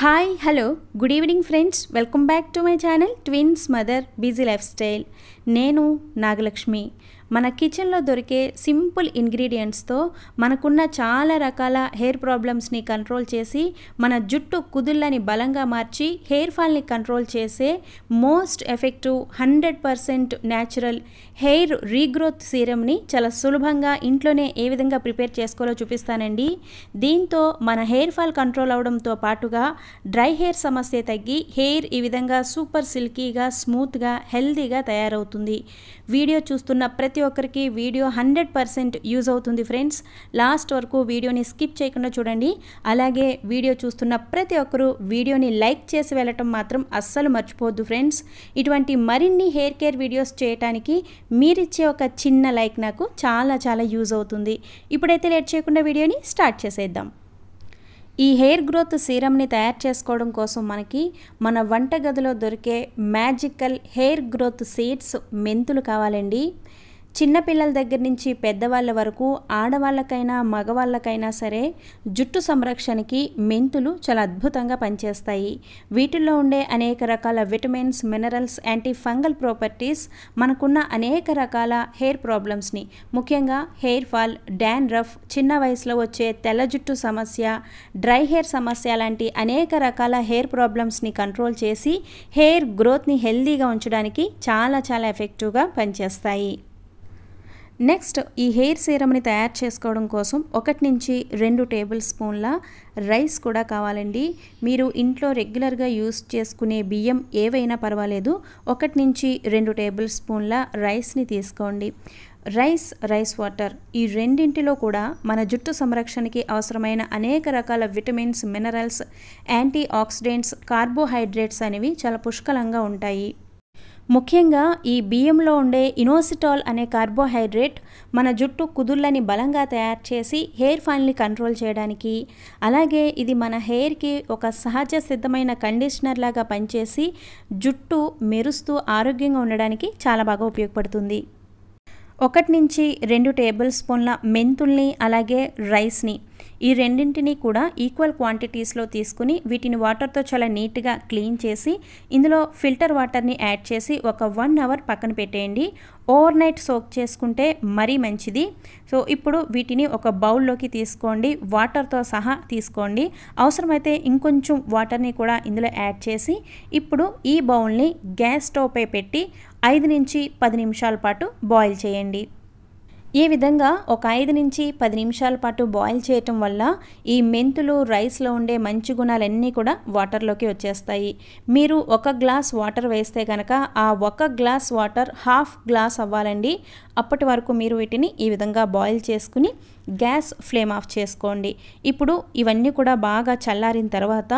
hi hello good evening friends welcome back to my channel twins mother busy lifestyle నేను నాగలక్ష్మి మన కిచెన్లో దొరికే simple ఇంగ్రీడియంట్స్తో మనకున్న చాలా రకాల హెయిర్ ప్రాబ్లమ్స్ని కంట్రోల్ చేసి మన జుట్టు కుదుళ్ళని బలంగా మార్చి హెయిర్ ఫాల్ని కంట్రోల్ చేసే most effective hundred percent natural hair regrowth సీరమ్ని చాలా సులభంగా ఇంట్లోనే ఏ విధంగా ప్రిపేర్ చేసుకోవాలో చూపిస్తానండి దీంతో మన హెయిర్ ఫాల్ కంట్రోల్ అవడంతో పాటుగా డ్రై హెయిర్ సమస్య తగ్గి హెయిర్ ఈ విధంగా సూపర్ సిల్కీగా స్మూత్గా హెల్దీగా తయారవుతుంది వీడియో చూస్తున్న ప్రతి ప్రతి ఒక్కరికి వీడియో హండ్రెడ్ పర్సెంట్ యూజ్ అవుతుంది ఫ్రెండ్స్ లాస్ట్ వరకు వీడియోని స్కిప్ చేయకుండా చూడండి అలాగే వీడియో చూస్తున్న ప్రతి ఒక్కరూ వీడియోని లైక్ చేసి వెళ్ళటం మాత్రం అస్సలు మర్చిపోవద్దు ఫ్రెండ్స్ ఇటువంటి మరిన్ని హెయిర్ కేర్ వీడియోస్ చేయటానికి మీరిచ్చే ఒక చిన్న లైక్ నాకు చాలా చాలా యూజ్ అవుతుంది ఇప్పుడైతే లేట్ చేయకుండా వీడియోని స్టార్ట్ చేసేద్దాం ఈ హెయిర్ గ్రోత్ సీరమ్ని తయారు చేసుకోవడం కోసం మనకి మన వంటగదిలో దొరికే మ్యాజికల్ హెయిర్ గ్రోత్ సీడ్స్ మెంతులు కావాలండి చిన్నపిల్లల దగ్గర నుంచి పెద్దవాళ్ళ వరకు ఆడవాళ్ళకైనా మగవాళ్ళకైనా సరే జుట్టు సంరక్షణకి మెంతులు చాలా అద్భుతంగా పనిచేస్తాయి వీటిల్లో ఉండే అనేక రకాల vitamins minerals antifungal properties మనకున్న అనేక రకాల హెయిర్ ప్రాబ్లమ్స్ని ముఖ్యంగా హెయిర్ ఫాల్ డ్యాన్ రఫ్ చిన్న వయసులో వచ్చే తెల్ల జుట్టు సమస్య డ్రై హెయిర్ సమస్య లాంటి అనేక రకాల హెయిర్ ప్రాబ్లమ్స్ని కంట్రోల్ చేసి హెయిర్ గ్రోత్ని హెల్దీగా ఉంచడానికి చాలా చాలా ఎఫెక్టివ్గా పనిచేస్తాయి నెక్స్ట్ ఈ హెయిర్ సీరమ్ని తయారు చేసుకోవడం కోసం ఒకటి నుంచి రెండు టేబుల్ స్పూన్ల రైస్ కూడా కావాలండి మీరు ఇంట్లో రెగ్యులర్గా యూస్ చేసుకునే బియ్యం ఏవైనా పర్వాలేదు ఒకటి నుంచి రెండు టేబుల్ స్పూన్ల రైస్ని తీసుకోండి రైస్ రైస్ వాటర్ ఈ రెండింటిలో కూడా మన జుట్టు సంరక్షణకి అవసరమైన అనేక రకాల vitamins minerals antioxidants carbohydrates అనేవి చాలా పుష్కలంగా ఉంటాయి ముఖ్యంగా ఈ బియ్యంలో ఉండే ఇనోసిటాల్ అనే కార్బోహైడ్రేట్ మన జుట్టు కుదుళ్ళని బలంగా తయారు చేసి హెయిర్ ఫాల్ని కంట్రోల్ చేయడానికి అలాగే ఇది మన హెయిర్కి ఒక సహజ సిద్ధమైన కండిషనర్ లాగా పనిచేసి జుట్టు మెరుస్తూ ఆరోగ్యంగా ఉండడానికి చాలా బాగా ఉపయోగపడుతుంది ఒకటి నుంచి రెండు టేబుల్ స్పూన్ల మెంతుల్ని అలాగే రైస్ని ఈ రెండింటిని కూడా ఈక్వల్ క్వాంటిటీస్లో తీసుకుని వీటిని వాటర్తో చాలా నీట్గా క్లీన్ చేసి ఇందులో ఫిల్టర్ వాటర్ని యాడ్ చేసి ఒక వన్ అవర్ పక్కన పెట్టేయండి ఓవర్ నైట్ సోక్ చేసుకుంటే మరీ మంచిది సో ఇప్పుడు వీటిని ఒక బౌల్లోకి తీసుకోండి వాటర్తో సహా తీసుకోండి అవసరమైతే ఇంకొంచెం వాటర్ని కూడా ఇందులో యాడ్ చేసి ఇప్పుడు ఈ బౌల్ని గ్యాస్ స్టవ్పై పెట్టి ఐదు నుంచి పది నిమిషాల పాటు బాయిల్ చేయండి ఈ విధంగా ఒక ఐదు నుంచి పది నిమిషాల పాటు బాయిల్ చేయటం వల్ల ఈ మెంతులు రైస్లో ఉండే మంచి గుణాలన్నీ కూడా వాటర్లోకి వచ్చేస్తాయి మీరు ఒక గ్లాస్ వాటర్ వేస్తే కనుక ఆ ఒక గ్లాస్ వాటర్ హాఫ్ గ్లాస్ అవ్వాలండి అప్పటి వరకు మీరు వీటిని ఈ విధంగా బాయిల్ చేసుకుని గ్యాస్ ఫ్లేమ్ ఆఫ్ చేసుకోండి ఇప్పుడు ఇవన్నీ కూడా బాగా చల్లారిన తర్వాత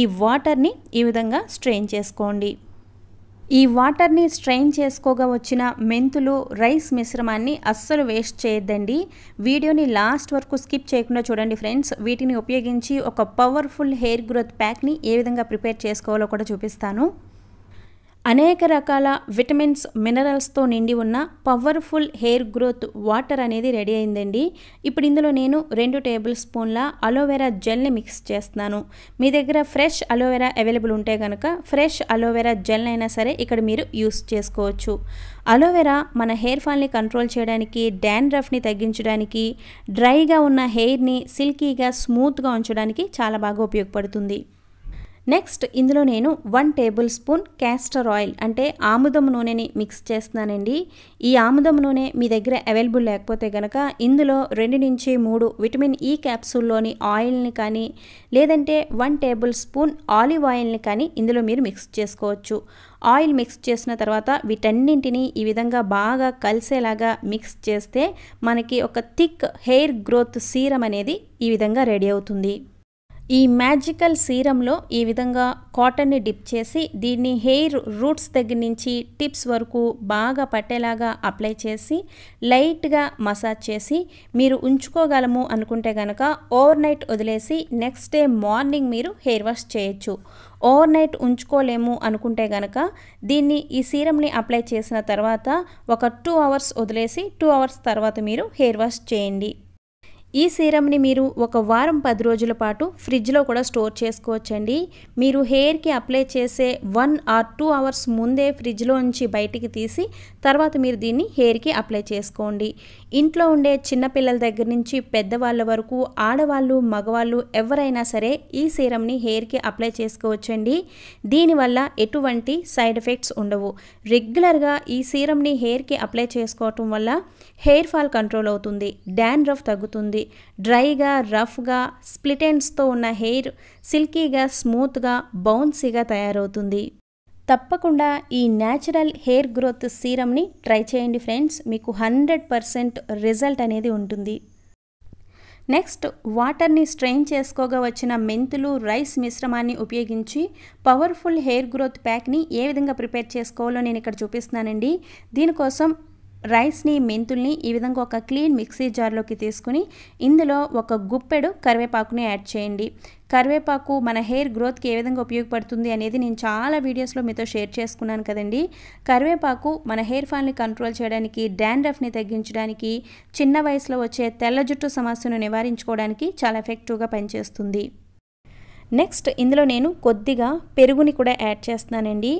ఈ వాటర్ని ఈ విధంగా స్ట్రెయిన్ చేసుకోండి ఈ వాటర్ని స్ట్రెయిన్ చేసుకోగా వచ్చిన మెంతులు రైస్ మిశ్రమాన్ని అస్సలు వేస్ట్ చేయొద్దండి వీడియోని లాస్ట్ వరకు స్కిప్ చేయకుండా చూడండి ఫ్రెండ్స్ వీటిని ఉపయోగించి ఒక పవర్ఫుల్ హెయిర్ గ్రోత్ ప్యాక్ని ఏ విధంగా ప్రిపేర్ చేసుకోవాలో కూడా చూపిస్తాను అనేక రకాల విటమిన్స్ మినరల్స్తో నిండి ఉన్న పవర్ఫుల్ హెయిర్ గ్రోత్ వాటర్ అనేది రెడీ అయిందండి ఇప్పుడు ఇందులో నేను రెండు టేబుల్ స్పూన్ల అలోవెరా జెల్ని మిక్స్ చేస్తున్నాను మీ దగ్గర ఫ్రెష్ అలోవెరా అవైలబుల్ ఉంటే కనుక ఫ్రెష్ అలోవెరా జెల్ అయినా సరే ఇక్కడ మీరు యూస్ చేసుకోవచ్చు అలోవెరా మన హెయిర్ ఫాల్ని కంట్రోల్ చేయడానికి రఫ్ని తగ్గించడానికి డ్రైగా ఉన్న హెయిర్ని సిల్కీగా స్మూత్గా ఉంచడానికి చాలా బాగా ఉపయోగపడుతుంది నెక్స్ట్ ఇందులో నేను one tablespoon castor oil అంటే ఆముదం నూనెని మిక్స్ చేస్తున్నానండి ఈ ఆముదం నూనె మీ దగ్గర అవైలబుల్ లేకపోతే కనుక ఇందులో రెండు నుంచి మూడు విటమిన్ ఈ క్యాప్సూల్లోని ఆయిల్ని కానీ లేదంటే వన్ టేబుల్ స్పూన్ ఆలివ్ ఆయిల్ని కానీ ఇందులో మీరు మిక్స్ చేసుకోవచ్చు ఆయిల్ మిక్స్ చేసిన తర్వాత వీటన్నింటినీ ఈ విధంగా బాగా కలిసేలాగా మిక్స్ చేస్తే మనకి ఒక థిక్ హెయిర్ గ్రోత్ సీరం అనేది ఈ విధంగా రెడీ అవుతుంది ఈ మ్యాజికల్ సీరంలో ఈ విధంగా కాటన్ని డిప్ చేసి దీన్ని హెయిర్ రూట్స్ దగ్గర నుంచి టిప్స్ వరకు బాగా పట్టేలాగా అప్లై చేసి లైట్గా మసాజ్ చేసి మీరు ఉంచుకోగలము అనుకుంటే కనుక ఓవర్ నైట్ వదిలేసి నెక్స్ట్ డే మార్నింగ్ మీరు హెయిర్ వాష్ చేయొచ్చు ఓవర్ నైట్ ఉంచుకోలేము అనుకుంటే గనక దీన్ని ఈ సీరంని అప్లై చేసిన తర్వాత ఒక టూ అవర్స్ వదిలేసి టూ అవర్స్ తర్వాత మీరు హెయిర్ వాష్ చేయండి ఈ సీరమ్ని మీరు ఒక వారం పది రోజుల పాటు ఫ్రిడ్జ్లో కూడా స్టోర్ చేసుకోవచ్చండి మీరు హెయిర్కి అప్లై చేసే వన్ ఆర్ టూ అవర్స్ ముందే ఫ్రిడ్జ్లో నుంచి బయటికి తీసి తర్వాత మీరు దీన్ని హెయిర్కి అప్లై చేసుకోండి ఇంట్లో ఉండే చిన్నపిల్లల దగ్గర నుంచి పెద్దవాళ్ళ వరకు ఆడవాళ్ళు మగవాళ్ళు ఎవరైనా సరే ఈ సీరమ్ని హెయిర్కి అప్లై చేసుకోవచ్చండి దీనివల్ల ఎటువంటి సైడ్ ఎఫెక్ట్స్ ఉండవు రెగ్యులర్గా ఈ సీరమ్ని హెయిర్కి అప్లై చేసుకోవటం వల్ల హెయిర్ ఫాల్ కంట్రోల్ అవుతుంది డ్యాన్ రఫ్ తగ్గుతుంది డ్రైగా రఫ్గా స్ప్లిటెన్స్తో ఉన్న హెయిర్ సిల్కీగా స్మూత్గా బౌన్సీగా తయారవుతుంది తప్పకుండా ఈ న్యాచురల్ హెయిర్ గ్రోత్ సీరమ్ని ట్రై చేయండి ఫ్రెండ్స్ మీకు హండ్రెడ్ పర్సెంట్ రిజల్ట్ అనేది ఉంటుంది నెక్స్ట్ వాటర్ని స్ట్రెయిన్ చేసుకోగా వచ్చిన మెంతులు రైస్ మిశ్రమాన్ని ఉపయోగించి పవర్ఫుల్ హెయిర్ గ్రోత్ ప్యాక్ని ఏ విధంగా ప్రిపేర్ చేసుకోవాలో నేను ఇక్కడ చూపిస్తున్నానండి దీనికోసం రైస్ని మెంతుల్ని ఈ విధంగా ఒక క్లీన్ మిక్సీ జార్లోకి తీసుకుని ఇందులో ఒక గుప్పెడు కరివేపాకుని యాడ్ చేయండి కరివేపాకు మన హెయిర్ గ్రోత్కి ఏ విధంగా ఉపయోగపడుతుంది అనేది నేను చాలా వీడియోస్లో మీతో షేర్ చేసుకున్నాను కదండి కరివేపాకు మన హెయిర్ ఫాల్ని కంట్రోల్ చేయడానికి డాండ్రఫ్ని తగ్గించడానికి చిన్న వయసులో వచ్చే తెల్ల జుట్టు సమస్యను నివారించుకోవడానికి చాలా ఎఫెక్టివ్గా పనిచేస్తుంది నెక్స్ట్ ఇందులో నేను కొద్దిగా పెరుగుని కూడా యాడ్ చేస్తున్నానండి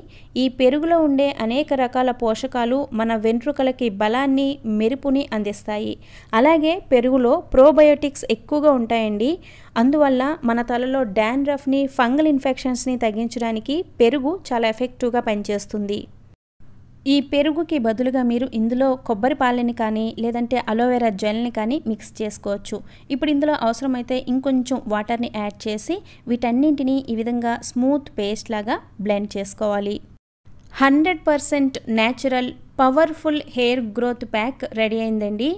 ఈ పెరుగులో ఉండే అనేక రకాల పోషకాలు మన వెంట్రుకలకి బలాన్ని మెరుపుని అందిస్తాయి అలాగే పెరుగులో ప్రోబయోటిక్స్ ఎక్కువగా ఉంటాయండి అందువల్ల మన తలలో డాండ్రఫ్ని ఫంగల్ ఇన్ఫెక్షన్స్ని తగ్గించడానికి పెరుగు చాలా ఎఫెక్టివ్గా పనిచేస్తుంది ఈ పెరుగుకి బదులుగా మీరు ఇందులో కొబ్బరి పాలని కానీ లేదంటే అలోవెరా జెల్ని కానీ మిక్స్ చేసుకోవచ్చు ఇప్పుడు ఇందులో అవసరమైతే ఇంకొంచెం వాటర్ని యాడ్ చేసి వీటన్నింటినీ ఈ విధంగా స్మూత్ పేస్ట్ లాగా బ్లెండ్ చేసుకోవాలి hundred percent natural powerful hair growth pack ready అయిందండి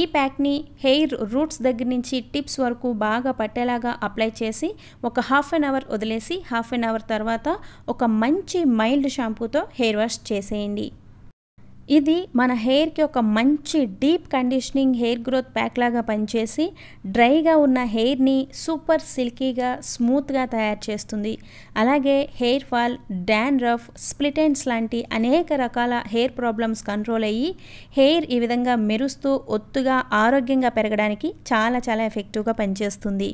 ఈ ప్యాక్ని హెయిర్ రూట్స్ దగ్గర నుంచి టిప్స్ వరకు బాగా పట్టేలాగా అప్లై చేసి ఒక హాఫ్ అన్ అవర్ వదిలేసి హాఫ్ అన్ అవర్ తర్వాత ఒక మంచి మైల్డ్ షాంపూతో హెయిర్ వాష్ చేసేయండి ఇది మన హెయిర్కి ఒక మంచి deep conditioning hair growth pack లాగా పనిచేసి డ్రైగా ఉన్న హెయిర్ని సూపర్ సిల్కీగా స్మూత్గా తయారు చేస్తుంది అలాగే hair fall dandruff split ends లాంటి అనేక రకాల హెయిర్ ప్రాబ్లమ్స్ కంట్రోల్ అయ్యి హెయిర్ ఈ విధంగా మెరుస్తూ ఒత్తుగా ఆరోగ్యంగా పెరగడానికి చాలా చాలా ఎఫెక్టివ్గా పనిచేస్తుంది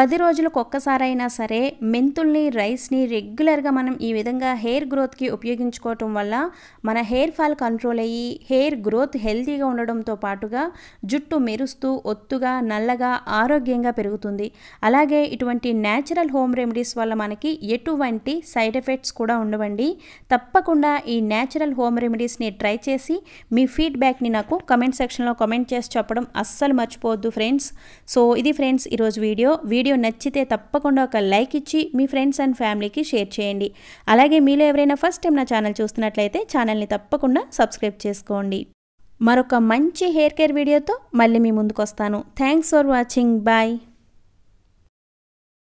పది రోజులకు ఒక్కసారైనా సరే మెంతుల్ని రైస్ని రెగ్యులర్గా మనం ఈ విధంగా హెయిర్ గ్రోత్కి ఉపయోగించుకోవటం వల్ల మన హెయిర్ ఫాల్ కంట్రోల్ అయ్యి హెయిర్ గ్రోత్ హెల్తీగా ఉండడంతో పాటుగా జుట్టు మెరుస్తూ ఒత్తుగా నల్లగా ఆరోగ్యంగా పెరుగుతుంది అలాగే ఇటువంటి న్యాచురల్ హోమ్ రెమెడీస్ వల్ల మనకి ఎటువంటి సైడ్ ఎఫెక్ట్స్ కూడా ఉండవండి తప్పకుండా ఈ న్యాచురల్ హోమ్ రెమెడీస్ని ట్రై చేసి మీ ఫీడ్బ్యాక్ని నాకు కమెంట్ సెక్షన్లో కమెంట్ చేసి చెప్పడం అస్సలు మర్చిపోవద్దు ఫ్రెండ్స్ సో ఇది ఫ్రెండ్స్ ఈరోజు వీడియో వీడియో వీడియో నచ్చితే తప్పకుండా ఒక లైక్ ఇచ్చి మీ ఫ్రెండ్స్ అండ్ ఫ్యామిలీకి షేర్ చేయండి అలాగే మీలో ఎవరైనా ఫస్ట్ టైం నా ఛానల్ చూస్తున్నట్లయితే ఛానల్ని తప్పకుండా సబ్స్క్రైబ్ చేసుకోండి మరొక మంచి హెయిర్ కేర్ వీడియోతో మళ్ళీ మీ ముందుకు వస్తాను థ్యాంక్స్ ఫర్ వాచింగ్ బాయ్